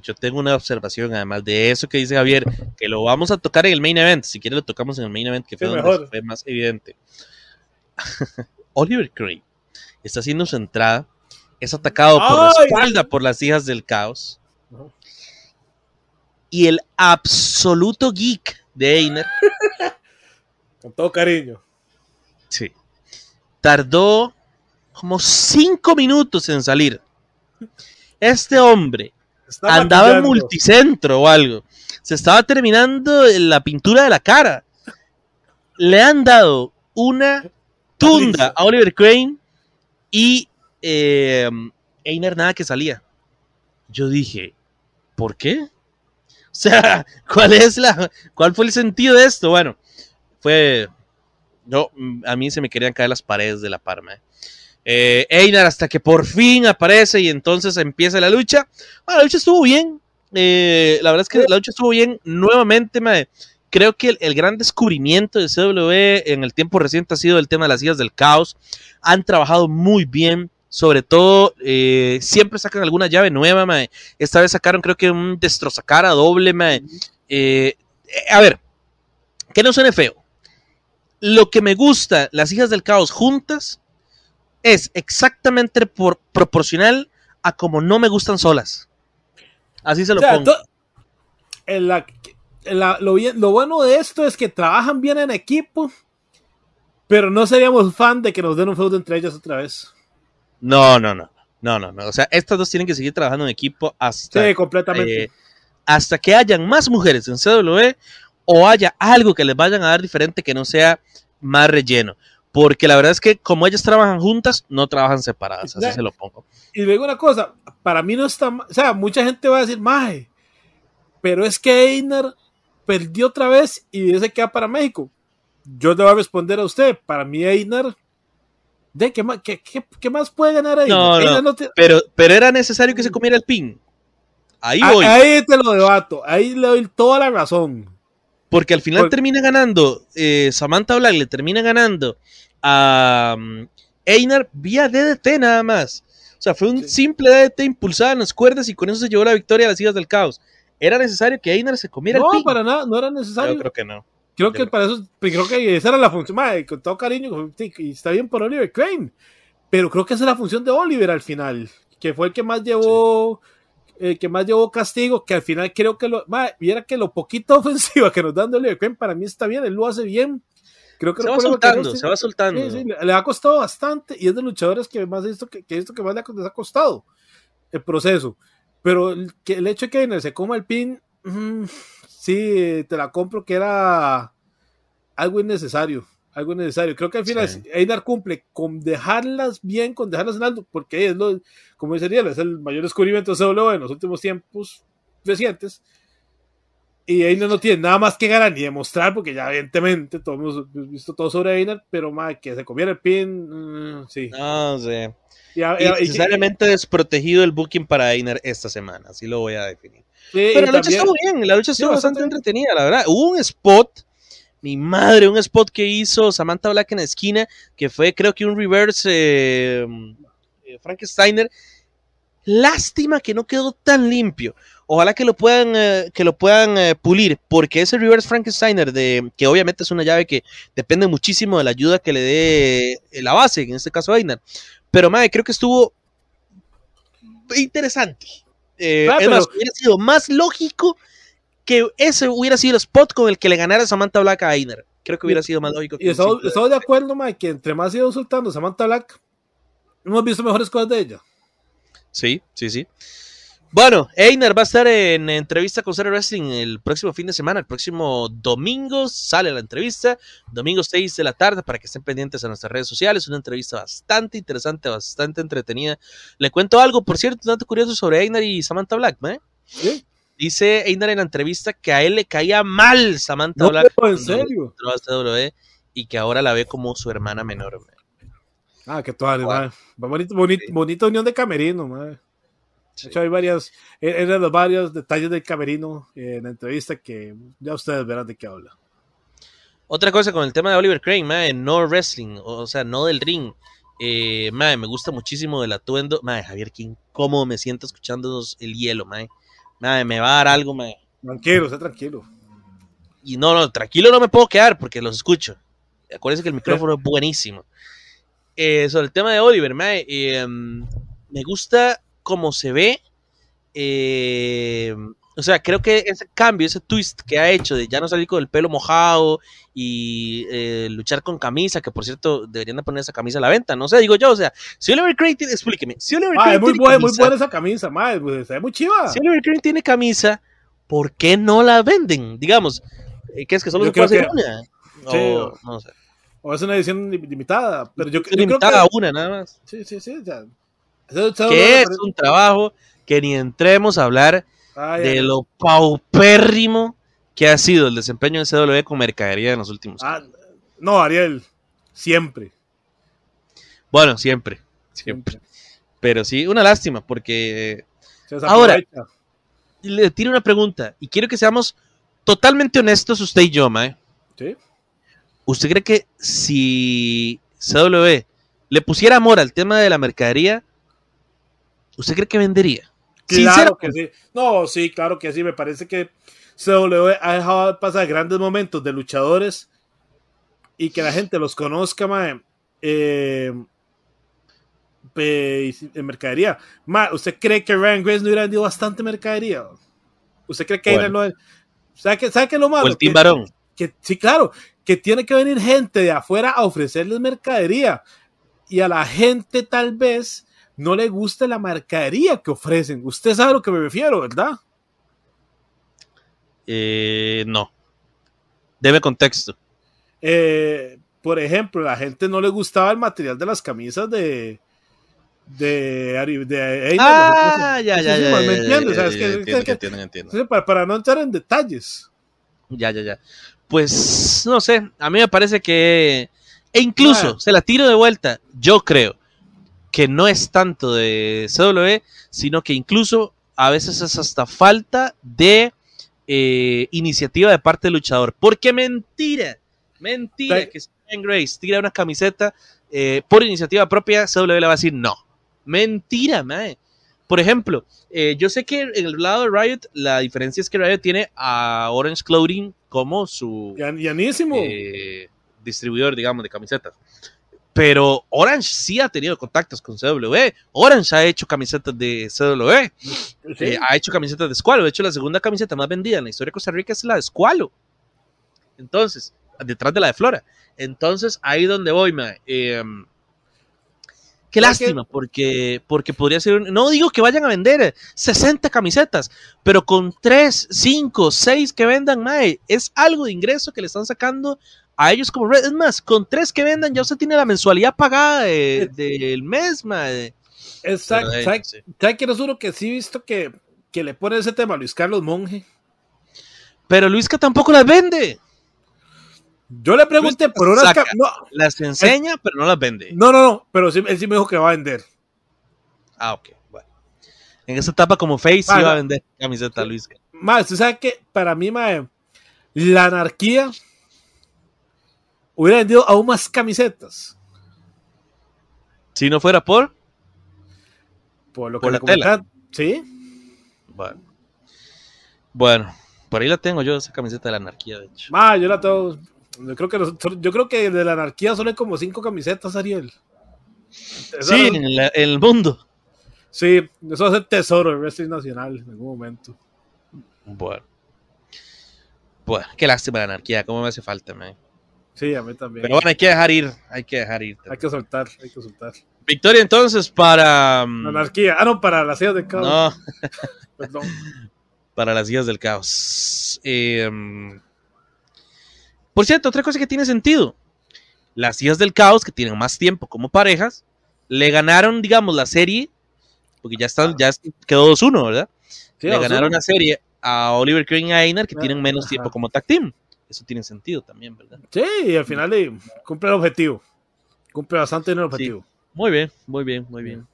yo tengo una observación además de eso que dice Javier, que lo vamos a tocar en el main event. Si quiere lo tocamos en el main event, que fue fue más evidente. Oliver Craig está haciendo su entrada, es atacado por la espalda por las hijas del caos. Y el absoluto geek de Einer. Con todo cariño. Sí. Tardó como cinco minutos en salir. Este hombre andaba en multicentro o algo. Se estaba terminando la pintura de la cara. Le han dado una tunda a Oliver Crane y eh, nada que salía. Yo dije, ¿por qué? O sea, ¿cuál es la, cuál fue el sentido de esto? Bueno, fue, no, a mí se me querían caer las paredes de la Parma. ¿eh? Eh, Einar hasta que por fin aparece y entonces empieza la lucha. Ah, la lucha estuvo bien. Eh, la verdad es que la lucha estuvo bien. Nuevamente, creo que el, gran descubrimiento de CW e en el tiempo reciente ha sido el tema de las hijas del caos. Han trabajado muy bien. Sobre todo, eh, siempre sacan alguna llave nueva, Esta vez sacaron, creo que un destrozacara doble, a ver, que no suene feo. Lo que me gusta, las hijas del caos juntas, es exactamente proporcional a como no me gustan solas. Así se lo pongo. lo, bueno de esto es que trabajan bien en equipo, pero no seríamos fan de que nos den un feudo entre ellas otra vez. No, no, no. No, no, O sea, estas dos tienen que seguir trabajando en equipo hasta. Eh, hasta que hayan más mujeres en CW e o haya algo que les vayan a dar diferente que no sea más relleno porque la verdad es que como ellas trabajan juntas, no trabajan separadas, así se lo pongo. Y luego una cosa, para mí no está, o sea, mucha gente va a decir, maje, pero es que Einar perdió otra vez y dice que va para México. Yo le voy a responder a usted, para mí Einar ¿De qué, más puede ganar Einar? pero, pero era necesario que se comiera el pin. Ahí voy. Ahí te lo debato. Ahí le doy toda la razón. Porque al final pues- termina ganando, eh, Samantha Black le termina ganando a mm, Einar vía DDT nada más. O sea, fue un simple DDT impulsado en las cuerdas y con eso se llevó la victoria a las hijas del caos. ¿Era necesario que Einar se comiera el No, para nada, no era necesario. creo que no. Creo que para eso, pues, creo que esa era la función, con todo cariño, y está bien por Oliver Crane, pero creo que esa es la función de Oliver al final, que fue el que más llevó eh, que más llevó castigo, que al final creo que lo. viera que lo poquito ofensiva que nos dan de para mí está bien, él lo hace bien. Creo que se, va soltando, se, va soltando, le ha costado bastante y es de luchadores que más esto que, esto que más les ha, costado el proceso. Pero el, que, el hecho de que se coma el pin, mm, sí, te la compro que era algo innecesario algo necesario. Creo que al final Ainar cumple con dejarlas bien, con dejarlas en alto, porque es lo, como dice Ariel, es el mayor descubrimiento de CW en los últimos tiempos recientes. Y Einar no tiene nada más que ganar ni demostrar, porque ya evidentemente todos hemos visto todo sobre Einar, pero más que se comiera el pin, mm, sí. No sé. Y, necesariamente desprotegido el booking para Einar esta semana, así lo voy a definir. pero la lucha estuvo bien, la lucha estuvo bastante entretenida, la verdad. Hubo un spot mi madre, un spot que hizo Samantha Black en la esquina, que fue creo que un reverse em, eh, Frankensteiner. Lástima que no quedó tan limpio. Ojalá que lo puedan, eh, que lo puedan eh, pulir, porque ese reverse Frankensteiner, de, que obviamente es una llave que depende muchísimo de la ayuda que le dé la base, en este caso Aynar, Pero madre, creo que estuvo interesante. hubiera sido más lógico que ese hubiera sido el spot con el que le ganara Samantha Black a Ainer. Creo que hubiera sido más lógico. Y estamos de, acuerdo, Mike, que entre más ha ido soltando Samantha Black, hemos visto mejores cosas de ella. Sí, sí, sí. Bueno, Einer va a estar en entrevista con Sarah Wrestling el próximo fin de semana, el próximo domingo sale la entrevista, domingo 6 de la tarde, para que estén pendientes a nuestras redes sociales, una entrevista bastante interesante, bastante entretenida. Le cuento algo, por cierto, tanto curioso sobre Einer y Samantha Black, ¿eh? ¿Sí? Dice Einar en la entrevista que a él le caía mal Samantha no, en serio. y que ahora la ve como su hermana menor. Ah, que toda wow. bonito, bonito, Bonita unión de camerino, madre. De hecho, hay varias, e, varios detalles del camerino eh, en la entrevista que ya ustedes verán de qué habla. Otra cosa con el tema de Oliver Crane, madre, no wrestling, o sea, no del ring. Eh, me gusta muchísimo el atuendo. Madre, Javier, King, cómo me siento escuchándonos el hielo, madre. Madre, me va a dar algo, Tranquilo, está tranquilo. Y no, no, tranquilo no me puedo quedar porque los escucho. Acuérdense que el micrófono es buenísimo. Eh, sobre el tema de Oliver, eh, me gusta cómo se ve. Eh, o sea, creo que ese cambio, ese twist que ha hecho de ya no salir con el pelo mojado y eh, luchar con camisa, que por cierto, deberían de poner esa camisa a la venta, no sé, digo yo, o sea, si Oliver Crane tiene, explíqueme, si Oliver Crane muy, camisa, muy buena esa camisa, madre, pues, muy chiva. Si Oliver Crane tiene camisa, ¿por qué no la venden? Digamos, ¿qué eh, es que solo se puede hacer una? Sí, o, no sé. o, es una edición limitada, pero yo, limitada creo que... a una, nada más. Sí, sí, sí, que es un trabajo que ni entremos a hablar de lo paupérrimo que ha sido el desempeño de CW con mercadería en los últimos ah, años. no, Ariel, siempre. Bueno, siempre, siempre. Pero sí, una lástima, porque. Ahora, le tiro una pregunta, y quiero que seamos totalmente honestos, usted y yo, Mae. ¿Usted cree que si CW le pusiera amor al tema de la mercadería, ¿usted cree que vendería? Claro que sí. No, sí, claro que sí. Me parece que CW e ha dejado pasar grandes momentos de luchadores y que la gente los conozca, mae. en eh, mercadería. ¿usted cree que Ryan Grace no hubiera vendido bastante mercadería? ¿Usted cree que no... ¿Sabe qué, sabe lo malo? el Team Barón. sí, claro, que tiene que venir gente de afuera a ofrecerles mercadería. Y a la gente tal vez no le gusta la marcaría que ofrecen. Usted sabe a lo que me refiero, ¿verdad? Eh, no. Debe contexto. Eh, por ejemplo, la gente no le gustaba el material de las camisas de, de, de Ah, ya, ya, ya. ¿Me entiendo Para no entrar en detalles. Ya, ya, ya. Pues no sé, a mí me parece que. E incluso, se la tiro de vuelta. Yo creo que no es tanto de CW, sino que incluso a veces es hasta falta de eh, iniciativa de parte del luchador. Porque mentira, mentira que si Grace tira una camiseta eh, por iniciativa propia, CW le va a decir no. Mentira, mae. Por ejemplo, eh, yo sé que en el lado de Riot, la diferencia es que Riot tiene a Orange Clothing como su. distribuidor, digamos, de camisetas. Pero Orange sí ha tenido contactos con CW. E. Orange ha hecho camisetas de CW. E. Eh, ha hecho camisetas de Squalo. De hecho, la segunda camiseta más vendida en la historia de Costa Rica es la de Squalo. Entonces, detrás de la de Flora. Entonces, ahí donde voy, Mae. Em, qué lástima, porque, porque podría ser. no digo que vayan a vender 60 eh, camisetas, pero con 3, 5, 6 que vendan, Mae, es algo de ingreso que le están sacando a ellos como red. Es más, con tres que vendan ya usted tiene la mensualidad pagada del mes, madre. Exacto. ¿Sabes que no uno que sí he visto que, le pone ese tema a Luis Carlos Monge? Pero Luisca tampoco las vende. Yo le pregunté por unas las enseña, pero no las vende. No, no, no, pero él sí me dijo que va a vender. Ah, ok, bueno. En esa etapa como Face iba a vender camiseta Luisca. Más, ¿tú sabes que para mí, mae, la anarquía hubiera vendido aún más camisetas. Si no fuera por. Por lo que la tela. Sí. Bueno. Bueno, por ahí la tengo yo, esa camiseta de la anarquía, de hecho. Ah, yo la tengo. Yo creo que, yo creo que de la anarquía solo hay como cinco camisetas, Ariel. sí, en, el mundo. Sí, eso es el tesoro del wrestling nacional en algún momento. Bueno. Bueno, qué lástima la anarquía, cómo me hace falta, man. Sí, a mí también. Pero bueno, hay que dejar ir, hay que dejar ir. Hay que soltar, hay que soltar. Victoria entonces para... Mm, anarquía. Ah, no, para las hijas del caos. No. Perdón. Para las sillas del caos. Eh, mm, por cierto, otra cosa que tiene sentido. Las sillas del caos, que tienen más tiempo como parejas, le ganaron, digamos, la serie, porque ya, están, ya quedó 2-1, ¿verdad? le ganaron la serie a Oliver Queen y a Einar, que ah, tienen menos tiempo como tag team eso tiene sentido también, ¿verdad? Sí, y al final cumple el objetivo. Cumple bastante el objetivo. Muy bien, muy bien, muy bien.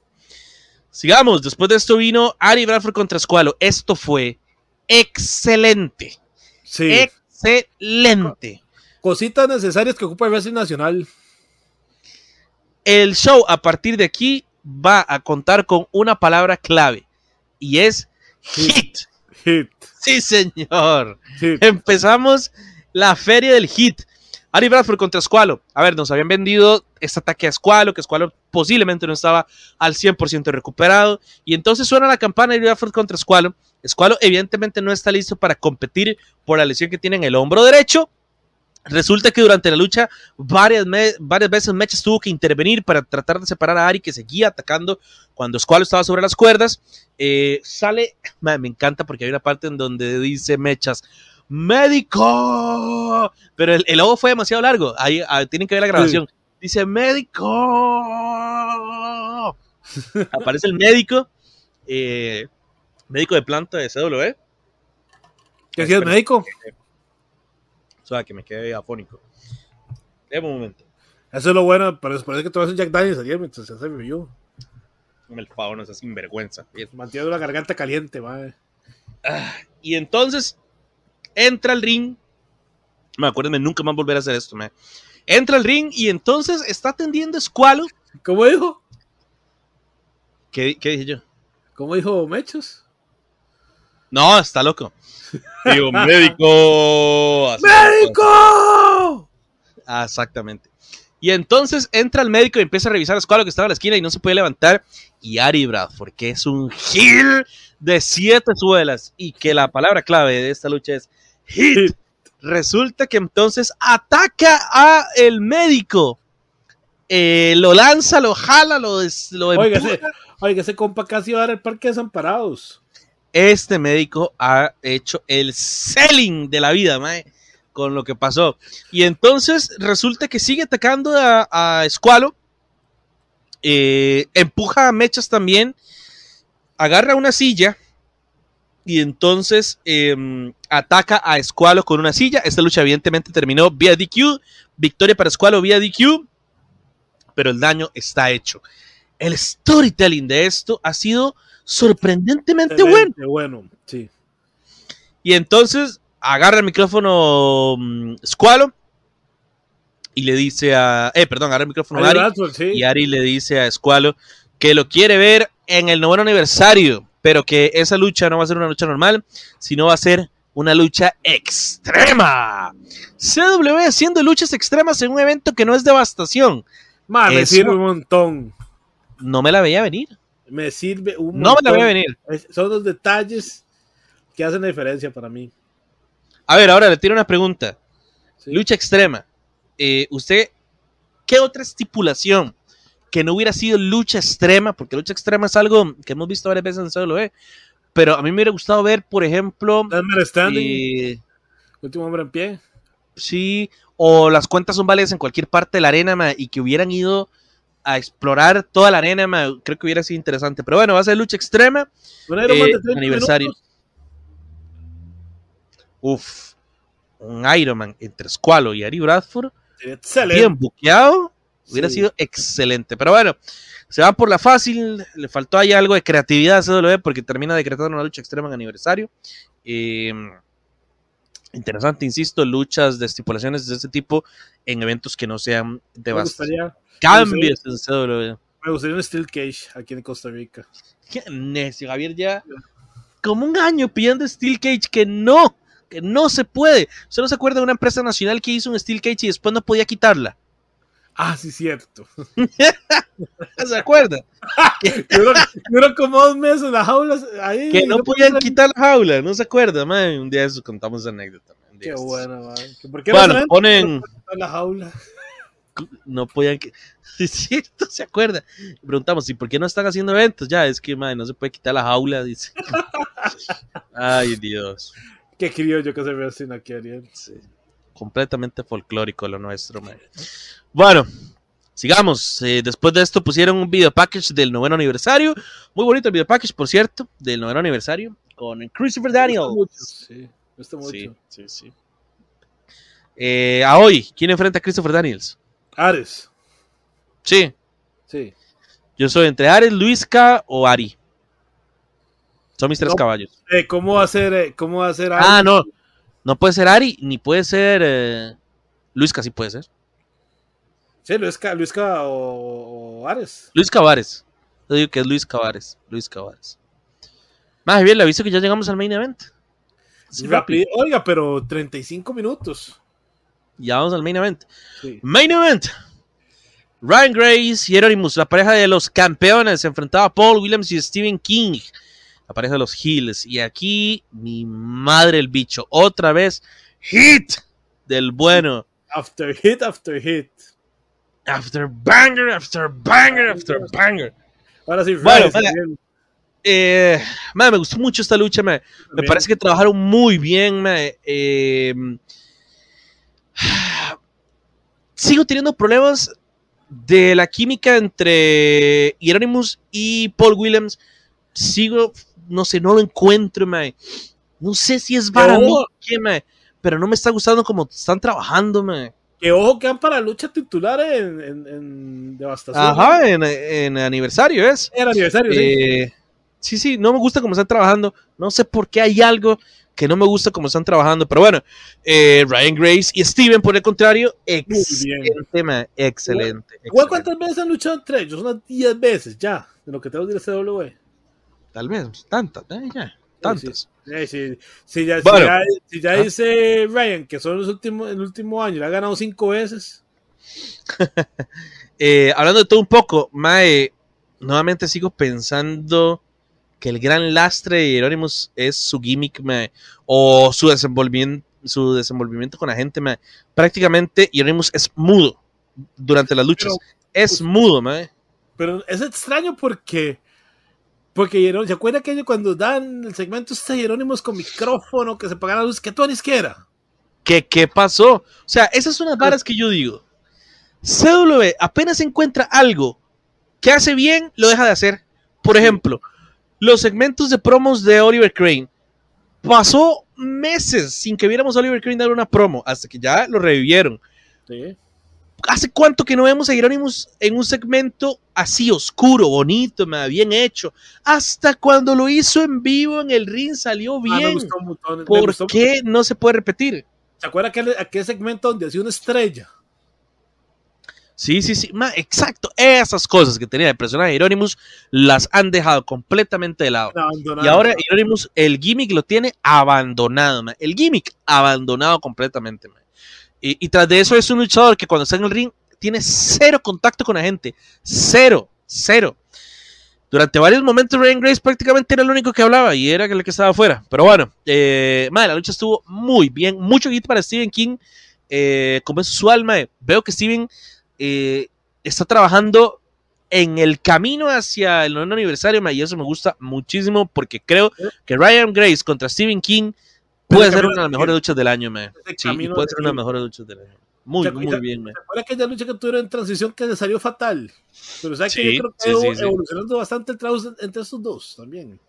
Sigamos, después de esto vino Ari Bradford contra Escualo. Esto fue excelente. Sí. Excelente. Cositas necesarias que ocupa el Brasil Nacional. El show a partir de aquí va a contar con una palabra clave y es hit. Hit. Sí, señor. Empezamos la feria del hit. Ari Bradford contra Squalo. A ver, nos habían vendido este ataque a Squalo, que Squalo posiblemente no estaba al 100% recuperado. Y entonces suena la campana Ari Bradford contra Squalo. Squalo evidentemente no está listo para competir por la lesión que tiene en el hombro derecho. Resulta que durante la lucha varias, varias veces Mechas tuvo que intervenir para tratar de separar a Ari que seguía atacando cuando Squalo estaba sobre las cuerdas. Eh, sale, me encanta porque hay una parte en donde dice Mechas, médico. Pero el, el fue demasiado largo. Ahí ah, tienen que ver la grabación. Dice médico. Aparece el médico, eh, médico de planta de CW. ¿Qué hacía el médico? o sea, que me quedé afónico. un momento. Eso es lo bueno, pero parece que te vas un Jack Daniels ayer mientras se hace review. El pavo no es sinvergüenza. Mantiene la garganta caliente, madre. Ah, y entonces entra al ring. Me acuérdenme, nunca más volver a hacer esto. Entra al ring y entonces está atendiendo Squalo ¿Cómo dijo? ¿Qué, dije yo? ¿Cómo dijo Mechos? No, está loco. Digo, médico. ¡Médico! Ah, exactamente. Y entonces entra el médico y empieza a revisar a Squalo que estaba en la esquina y no se puede levantar. Y Ari Brad porque es un gil de siete suelas. Y que la palabra clave de esta lucha es Resulta que entonces ataca a el médico. Eh, lo lanza, lo jala, lo, des, lo oiga, ese, compa casi va a dar el parque desamparados. Este médico ha hecho el selling de la vida, con lo que pasó. Y entonces resulta que sigue atacando a, Squalo eh, empuja a mechas también. Agarra una silla y entonces em, ataca a Squalo con una silla. Esta lucha evidentemente terminó vía DQ, victoria para Squalo vía DQ, pero el daño está hecho. El storytelling de esto ha sido sorprendentemente bueno. Y entonces agarra el micrófono mm, Squalo y le dice a. Eh, perdón, agarra el micrófono Ari. Y Ari le dice a Squalo que lo quiere ver en el noveno aniversario pero que esa lucha no va a ser una lucha normal, sino va a ser una lucha extrema. CW haciendo luchas extremas en un evento que no es devastación. me sirve un montón. No me la veía venir. Me sirve un montón. No me la veía venir. son los detalles que hacen la diferencia para mí. A ver, ahora le tiro una pregunta. Lucha extrema. Eh, ¿Usted qué otra estipulación que no hubiera sido lucha extrema, porque lucha extrema es algo que hemos visto varias veces en ¿eh? pero a mí me hubiera gustado ver, por ejemplo... Último hombre en pie. Sí, o las cuentas son válidas en cualquier parte de la arena y que hubieran ido a explorar toda la arena, creo que hubiera sido interesante. Pero bueno, va a ser lucha extrema. Eh, aniversario. Uf, un Ironman entre Squalo y Ari Bradford. Bien buqueado. Hubiera sido excelente. Pero bueno, se va por la fácil. Le faltó ahí algo de creatividad a CW porque termina decretando una lucha extrema en aniversario. Eh, interesante, insisto, luchas de estipulaciones de este tipo en eventos que no sean de base, Cambios en CW. Me gustaría un Steel Cage aquí en Costa Rica. Qué necio, Javier ya como un año pidiendo Steel Cage que no, que no se puede. ¿Usted no se acuerda de una empresa nacional que hizo un Steel Cage y después no podía quitarla? Ah, sí, cierto. ¿Se acuerda? Duró, como dos meses las jaulas ahí. Que no, podían quitar la jaula, ¿no se acuerda? madre. Un día eso contamos esa anécdota. Qué bueno, madre. ¿Por qué bueno, ponen... La jaula? No podían... Sí, cierto, ¿se acuerda? Preguntamos, ¿y por qué no están haciendo eventos? Ya, es que, madre, no se puede quitar la jaula, dice. Ay, Dios. Qué criollo que se ve así, aquí, quería. Sí completamente folclórico lo nuestro. Bueno, sigamos. Eh, después de esto pusieron un video package del noveno aniversario. Muy bonito el video package, por cierto, del noveno aniversario con Christopher Daniel. Sí, gusta mucho. Sí, sí, sí. Eh, a hoy, ¿quién enfrenta a Christopher Daniels? Ares. Sí. Sí. Yo soy entre Ares, Luisca o Ari. Son mis tres caballos. Eh, ¿Cómo va a ser? ¿Cómo Ah, no. No puede ser Ari, ni puede ser Luis, eh, Luisca, sí puede ser. Sí, Luisca, Luisca o, Ares. Luis Cavares. Yo digo que es Luis Cavares. Luis Cavares. Más bien, le aviso que ya llegamos al main event. rápido. Oiga, pero 35 minutos. Ya vamos al main event. Main event. Ryan Grace y la pareja de los campeones, se enfrentaba a Paul Williams y Stephen King Aparece los Heels. Y aquí, mi madre el bicho. Otra vez, hit del bueno. After hit, after hit. After banger, after banger, after banger. Ahora sí, bueno, vale. Eh, me gustó mucho esta lucha. Me parece que trabajaron muy bien. Eh, sigo teniendo problemas de la química entre Hieronymus y Paul Williams. Sigo no sé, no lo encuentro, mae. No sé si es para mí, pero no me está gustando como están trabajando, mae. Que ojo que van para lucha titular en, Devastación. Ajá, en, aniversario es. Era aniversario, eh, sí. Sí, no me gusta como están trabajando. No sé por qué hay algo que no me gusta como están trabajando. Pero bueno, eh, Ryan Grace y Steven, por el contrario, excelente, excelente. ¿Cuántas veces han luchado entre ellos? Unas 10 veces ya, de lo que tengo que decir CW tal vez, tantas, ¿eh? tantas. Eh, si, ya, ah. dice Ryan que solo los últimos, el último año le ha ganado cinco veces. Eh, hablando de todo un poco, Mae, nuevamente sigo pensando que el gran lastre de Hieronymus es su gimmick, o su desenvolvimiento, su desenvolvimiento con la gente, Prácticamente Hieronymus es mudo durante las luchas. es mudo, mae. Pero es extraño porque porque ¿se acuerda que cuando dan el segmento este Jerónimos con micrófono, que se pagan la luz? ¿Qué tú a siquiera? ¿Qué, ¿Qué pasó? O sea, esas son las barras que yo digo. CW apenas encuentra algo que hace bien, lo deja de hacer. Por ejemplo, los segmentos de promos de Oliver Crane. Pasó meses sin que viéramos a Oliver Crane dar una promo, hasta que ya lo revivieron. Sí. ¿Hace cuánto que no vemos a Hieronymus en un segmento así oscuro, bonito, bien hecho? Hasta cuando lo hizo en vivo en el ring salió bien. Ah, me gustó, montón. ¿Por qué no se puede repetir? ¿Se acuerda aquel, aquel segmento donde hacía una estrella? Sí, sí, sí. exacto. Esas cosas que tenía el personaje Hieronymus las han dejado completamente de lado. y ahora Hieronymus, el gimmick lo tiene abandonado. El gimmick abandonado completamente. man. Y, tras de eso es un luchador que cuando está en el ring tiene cero contacto con la gente. Cero, cero. Durante varios momentos Ryan Grace prácticamente era el único que hablaba y era el que estaba afuera. Pero bueno, eh, madre, la lucha estuvo muy bien. Mucho hit para Steven King. Eh, como es alma alma eh, veo que Steven está trabajando en el camino hacia el noveno aniversario, y eso me gusta muchísimo porque creo que Ryan Grace contra Steven King Puede ser una de las mejores luchas del año, me. Sí, puede ser una de las mejores luchas del año. Muy, muy bien, me. ¿Te aquella lucha que tuvieron en transición que le salió fatal? Pero sabes que yo creo que sí, evolucionando bastante el trabajo entre esos dos también.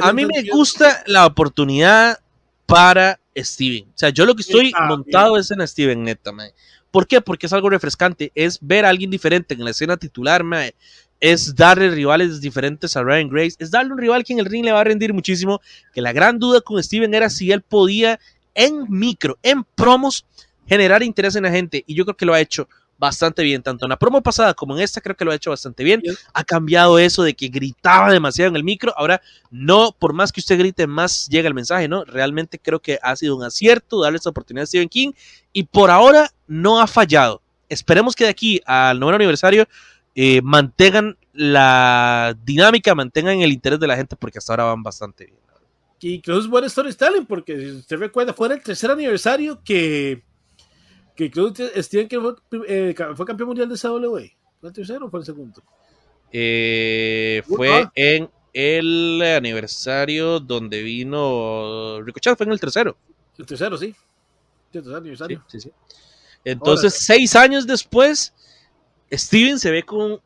a mí me gusta la oportunidad para Steven. O sea, yo lo que estoy montado es en Steven, neta, me ¿Por qué? Porque es algo refrescante. Es ver a alguien diferente en la escena titular, me es darle rivales diferentes a Ryan Grace, es darle un rival que en el ring le va a rendir muchísimo, que la gran duda con Steven era si él podía en micro, en promos, generar interés en la gente, y yo creo que lo ha hecho bastante bien, tanto en la promo pasada como en esta, creo que lo ha hecho bastante bien. Ha cambiado eso de que gritaba demasiado en el micro, ahora no, por más que usted grite, más llega el mensaje, ¿no? Realmente creo que ha sido un acierto darle esa oportunidad a Steven King y por ahora no ha fallado. Esperemos que de aquí al noveno aniversario eh, mantengan la dinámica, mantengan el interés de la gente, porque hasta ahora van bastante bien. Y Incluso es buena Stalin porque si usted recuerda, fue en el tercer aniversario que, que Steven que eh, fue, campeón mundial de CW. ¿Fue el tercero o fue el segundo? Eh, fue ah. en el aniversario donde vino Ricochet, fue en el tercero. El tercero, sí. Entonces, seis años después, Steven se ve con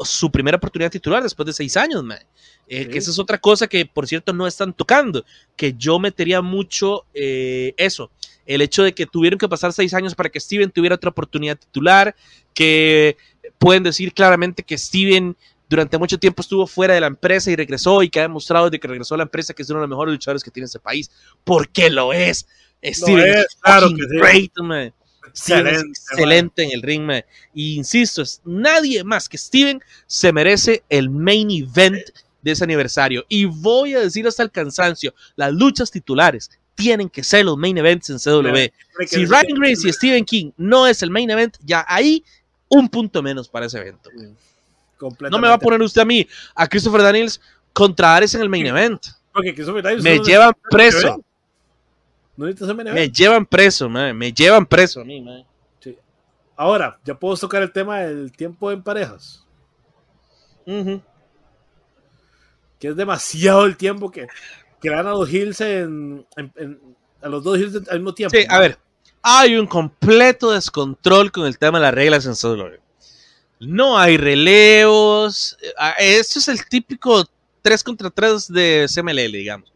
su primera oportunidad titular después de seis años, man. Eh, que esa es otra cosa que, por cierto, no están tocando. Que yo metería mucho eh, eso. El hecho de que tuvieron que pasar seis años para que Steven tuviera otra oportunidad titular. Que pueden decir claramente que Steven durante mucho tiempo estuvo fuera de la empresa y regresó y que ha demostrado de que regresó a la empresa que es uno de los mejores luchadores que tiene ese país. Porque lo es. Steven es, claro que sí. man excelente, excelente en el ritmo e insisto, es nadie más que Steven se merece el main event de ese aniversario. Y voy a decir hasta el cansancio, las luchas titulares tienen que ser los main events en CW. si Ryan Grace y Steven King no es el main event, ya hay un punto menos para ese evento. No me va a poner usted a mí, a Christopher Daniels, contra Ares en el main event. Porque me llevan preso. Me llevan preso, me llevan preso Ahora, ya puedo tocar el tema del tiempo en parejas. Que es demasiado el tiempo que, que dan a los Hills a los dos Hills al mismo tiempo. a ver. Hay un completo descontrol con el tema de las reglas en Solo. No hay relevos. Eh, esto es el típico 3 contra 3 de CMLL, digamos.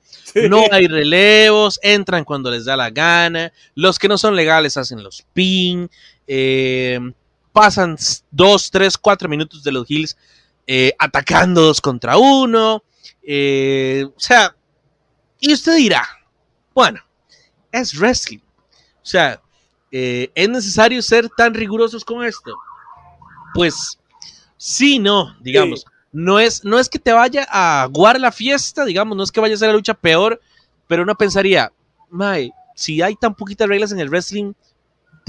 No hay relevos, entran cuando les da la gana, los que no son legales hacen los pin, eh, pasan dos, tres, cuatro minutos de los Hills eh, atacando dos contra uno, eh, o sea, y usted dirá, bueno, es wrestling, o sea, ¿es necesario ser tan rigurosos con esto? Pues sí, no, digamos. No es, no es que te vaya a aguar la fiesta, digamos, no es que vaya a ser la lucha peor, pero uno pensaría, mae, si hay tan poquitas reglas en el wrestling,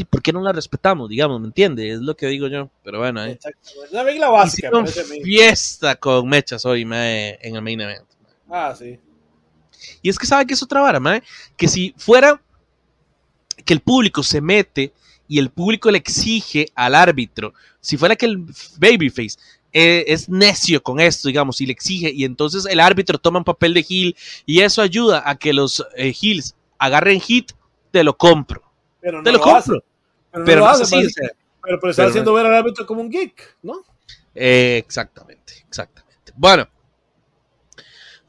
¿por qué no las respetamos? Digamos, ¿me entiendes? Es lo que digo yo, pero bueno. Eh. la regla básica. fiesta con mechas hoy, mae, en el main event. Ah, sí. Y es que sabe que es otra vara, mae, que si fuera que el público se mete y el público le exige al árbitro, si fuera que el babyface eh, es necio con esto, digamos, y le exige, y entonces el árbitro toma un papel de heel, y eso ayuda a que los hills eh, heels agarren hit, te lo compro. Pero te lo, compro. Pero, no así, pero, está haciendo ver al árbitro como un geek, ¿no? Eh, exactamente, exactamente. Bueno,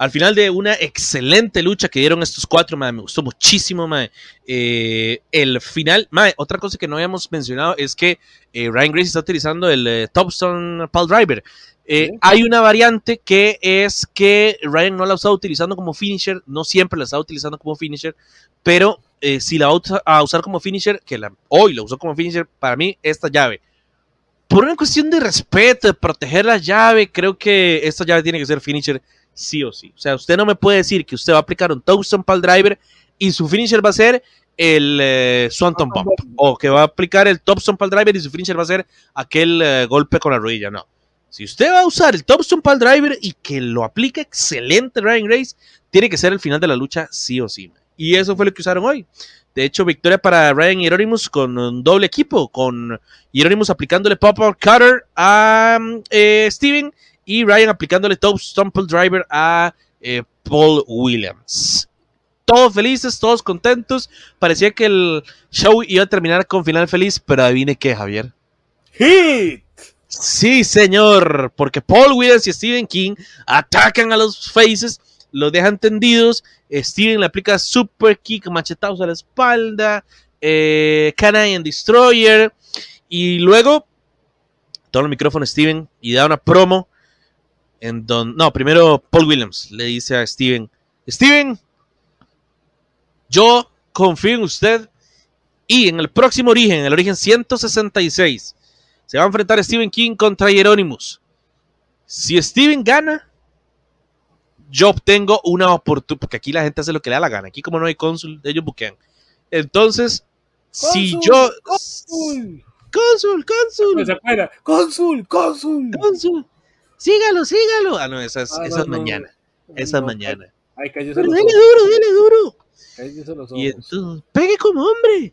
al final de una excelente lucha que dieron estos cuatro, me gustó muchísimo, madre. Eh, el final, otra cosa que no habíamos mencionado es que eh, Ryan Grace está utilizando el Thompson eh, Topstone Driver. hay una variante que es que Ryan no la ha está utilizando como finisher, no siempre la ha está utilizando como finisher, pero si la va a usar como finisher, que la, hoy la usó como finisher, para mí esta llave. Por una cuestión de respeto, de proteger la llave, creo que esta llave tiene que ser finisher sí o sí. O sea, usted no me puede decir que usted va a aplicar un Thompson para driver y su finisher va a ser el eh, Swanton Bump, o que va a aplicar el Thompson para driver y su finisher va a ser aquel eh, golpe con la rodilla. No. Si usted va a usar el Thompson para driver y que lo aplique excelente Ryan Grace, tiene que ser el final de la lucha sí o sí. Y eso fue lo que usaron hoy. De hecho, victoria para Ryan Hieronymus con un doble equipo, con Hieronymus aplicándole pop-up cutter a mm, eh, Steven y Ryan aplicándole top stumble driver a eh, Paul Williams. Todos felices, todos contentos. Parecía que el show iba a terminar con final feliz, pero adivine qué, Javier. Hit. Sí, señor, porque Paul Williams y Stephen King atacan a los faces, los dejan tendidos. Steven le aplica super kick, machetados a la espalda, eh, Canadian Destroyer. Y luego toma el micrófono Steven y da una promo no, primero Paul Williams le dice a Steven, Steven, yo confío en usted y en el próximo origen, el origen 166, se va a enfrentar Steven King contra Hieronymus. Si Steven gana, yo obtengo una oportunidad, porque aquí la gente hace lo que le da la gana, aquí como no hay cónsul, ellos buquean. Entonces, si yo... Cónsul, cónsul, Cónsul, cónsul. Cónsul sígalo, sígalo. Ah, no, esa es, mañana. esa es mañana. Ay, cállese Pero los duro, dele duro. los Y entonces, pegue como hombre.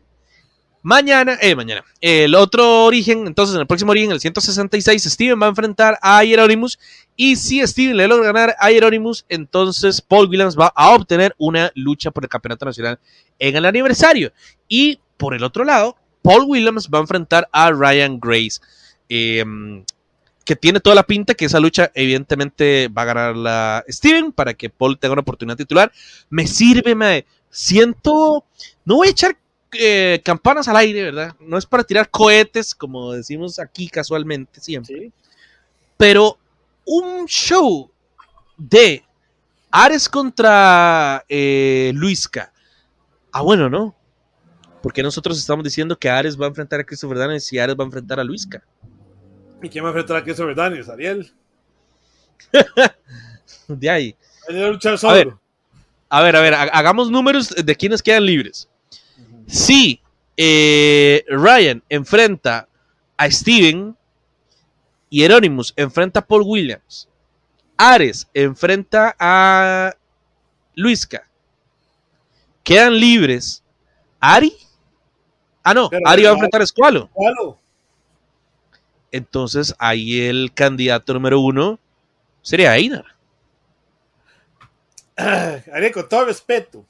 Mañana, eh, mañana. El otro origen, entonces en el próximo origen, el 166, Steven va a enfrentar a Hieronymus. Y si Steven le logra ganar a Hieronymus, entonces Paul Williams va a obtener una lucha por el Campeonato Nacional en el aniversario. Y por el otro lado, Paul Williams va a enfrentar a Ryan Grace. Eh, que tiene toda la pinta que esa lucha evidentemente va a ganar la Steven para que Paul tenga una oportunidad titular. Me sirve, me siento, no voy a echar eh, campanas al aire, ¿verdad? No es para tirar cohetes, como decimos aquí casualmente siempre. Pero un show de Ares contra eh, Luisca. Ah, bueno, ¿no? Porque nosotros estamos diciendo que Ares va a enfrentar a Christopher Daniels y Ares va a enfrentar a Luisca. ¿Y quién va a enfrentar a sobre Daniel? Ariel. de ahí. A ver, a ver, ver, hagamos números de quienes quedan libres. Si eh, Ryan enfrenta a Steven y Hieronymus enfrenta a Paul Williams, Ares enfrenta a Luisca, quedan libres Ari. Ah, no, Ari va a enfrentar a Squalo entonces ahí el candidato número uno sería Einar. a con todo respeto,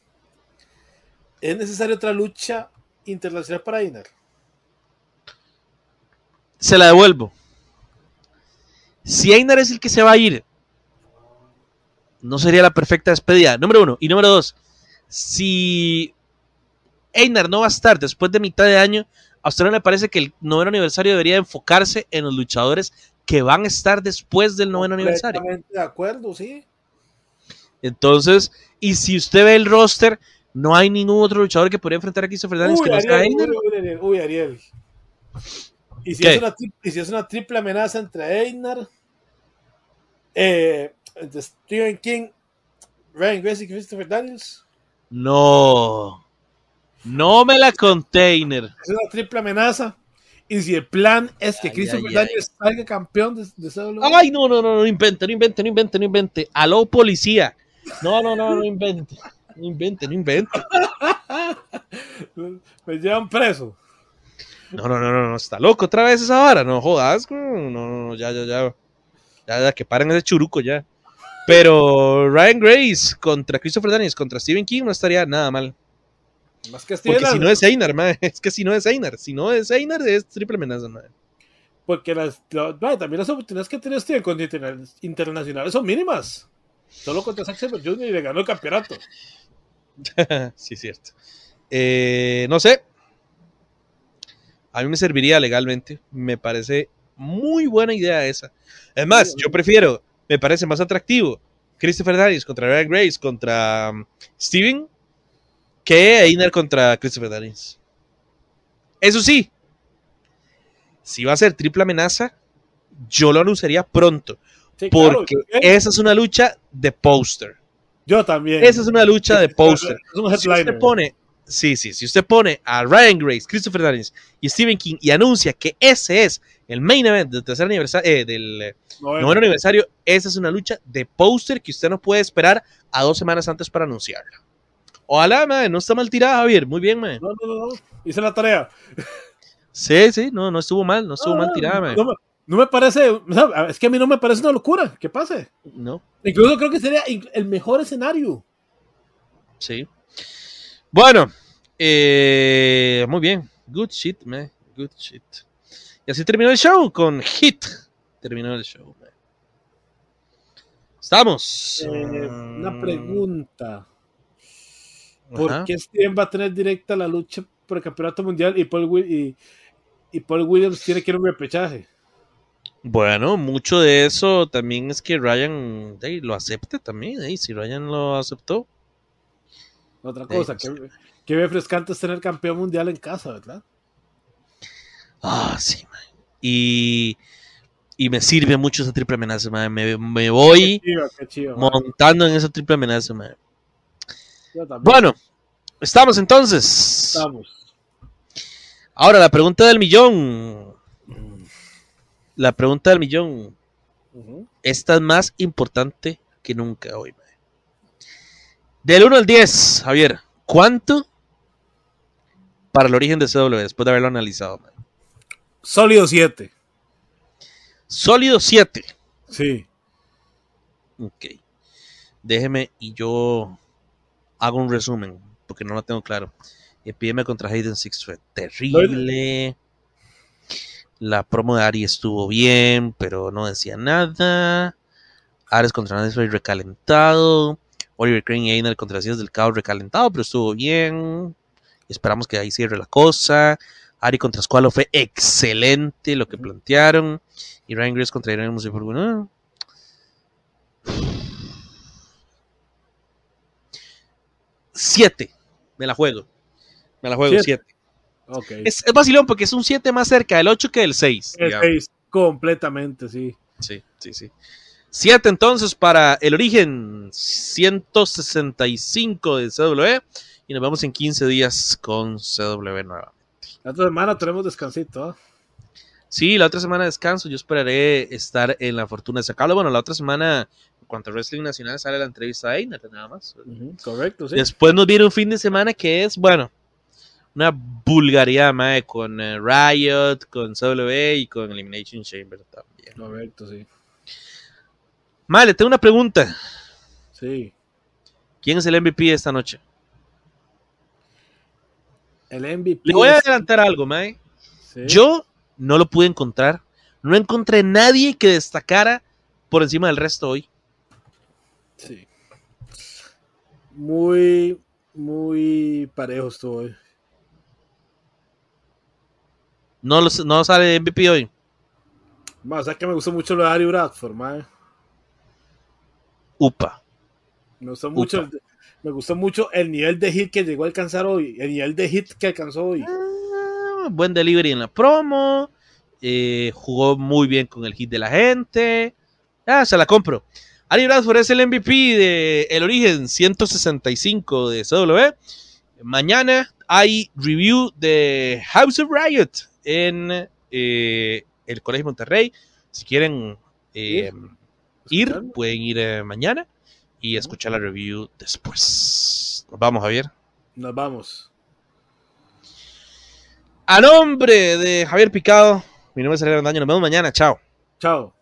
¿es necesaria otra lucha internacional para Einar? Se la devuelvo. Si Einar es el que se va a ir, no sería la perfecta despedida. Número uno. Y número dos, si Einar no va a estar después de mitad de año, ¿A usted no le parece que el noveno aniversario debería enfocarse en los luchadores que van a estar después del noveno aniversario? De acuerdo, sí. Entonces, y si usted ve el roster, no hay ningún otro luchador que podría enfrentar a Christopher Daniels uy, que Ariel, Uy, ¿Y, si es una, triple amenaza entre Einar, eh, Stephen King, Ryan Gracie y Christopher Daniels. No. No me la container. Es una triple amenaza. Y si el plan es que Christopher Daniels salga campeón de, de Ay, no, no, no, no invente, no invente, no invente, no invente. Aló, policía. No, no, no, no invente. No invente, no invente. Me llevan preso. No, no, no, no, no, está loco otra vez esa vara. No jodas. No, no, no, ya, ya, ya. Ya, ya, que paren ese churuco ya. Pero Ryan Grace contra Christopher Daniels, contra Stephen King, no estaría nada mal. Más que Porque si no es Einar, es que si no es Einar, si no es Einar es triple amenaza, Porque las, también las oportunidades que tiene Steven con internacionales son mínimas. Solo contra Zack Jr. y le ganó el campeonato. sí, cierto. Eh, no sé. A mí me serviría legalmente. Me parece muy buena idea esa. además yo prefiero, me parece más atractivo Christopher Daniels contra Ryan Grace contra mm, Steven que Einar contra Christopher Daniels. Eso sí, si va a ser triple amenaza, yo lo anunciaría pronto. porque esa es una lucha de póster. Yo también. Esa es una lucha de póster. si usted pone, sí, sí, si usted pone a Ryan Grace, Christopher Daniels y Stephen King y anuncia que ese es el main event del tercer aniversario, eh, del noveno. aniversario, esa es una lucha de póster que usted no puede esperar a dos semanas antes para anunciarla. Ojalá, no está mal tirada, Javier. Muy bien, madre. No, no, no, hice la tarea. Sí, sí, no, no estuvo mal, no estuvo mal tirada, No, me parece, es que a mí no me parece una locura que pase. No. Incluso creo que sería el mejor escenario. Sí. Bueno, eh, muy bien. Good shit, man. Good shit. Y así terminó el show con Hit. Terminó el show. Estamos. Eh, una pregunta porque qué va a tener directa la lucha por el campeonato mundial y Paul, y, Williams tiene que ir un repechaje. Bueno, mucho de eso también es que Ryan lo acepte también. si Ryan lo aceptó. Otra cosa, pues qué que, que refrescante es tener campeón mundial en casa, ¿verdad? Ah, sí, man. Y, me sirve mucho esa triple amenaza, man. Me, voy montando en esa triple amenaza, man. Bueno, estamos entonces. Ahora, la pregunta del millón. La pregunta del millón. Esta es más importante que nunca hoy. Del 1 al 10, Javier, ¿cuánto para el origen de CW e después de haberlo analizado? Sólido 7. Sólido 7. Sí. Ok. Déjeme y yo hago un resumen, porque no lo tengo claro. Epidemia contra Hayden Six fue terrible. La promo de Ari estuvo bien, pero no decía nada. Ares contra Nadie fue recalentado. Oliver Crane y Einar contra las del Caos recalentado, pero estuvo bien. Esperamos que ahí cierre la cosa. Ari contra Squalo fue excelente lo que plantearon. Y Ryan contra Irene por bueno, 7. Me la juego. Me la juego 7. Es, vacilón porque es un 7 más cerca del 8 que del 6. El 6, completamente, sí. Sí, sí, sí. 7 entonces para el origen 165 de CW e, y nos vemos en 15 días con CW e nuevamente. La otra semana tenemos descansito. ¿ah? Sí, la otra semana descanso. Yo esperaré estar en la fortuna de sacarlo. Bueno, la otra semana, en cuanto a Wrestling Nacional, sale la entrevista ahí, nada más. correcto, sí. Después nos viene un fin de semana que es, bueno, una vulgaridad, mae, con eh, Riot, con CW y con Elimination Chamber también. Correcto, sí. Mae, le tengo una pregunta. Sí. ¿Quién es el MVP esta noche? El MVP. Le voy a adelantar algo, mae. Yo no lo pude encontrar. No encontré nadie que destacara por encima del resto hoy. Sí. Muy, muy parejo estuvo hoy. No, no sale MVP hoy. Más, o sea que me gustó mucho lo de Ari Bradford, ¿eh? Upa. Me gustó mucho, El, me gustó mucho el nivel de hit que llegó a alcanzar hoy, el nivel de hit que alcanzó hoy. Ah, buen delivery en la promo, eh, jugó muy bien con el hit de la gente. Ah, se la compro. Ari Bradford es el MVP de El Origen 165 de CW. Mañana hay review de House of Riot en eh, el Colegio Monterrey. Si quieren eh, ir, pueden ir mañana y escuchar la review después. Nos vamos, Javier. Nos vamos. A nombre de Javier Picado, mi nombre es Ariel Andaño. Nos vemos mañana. Chao. Chao.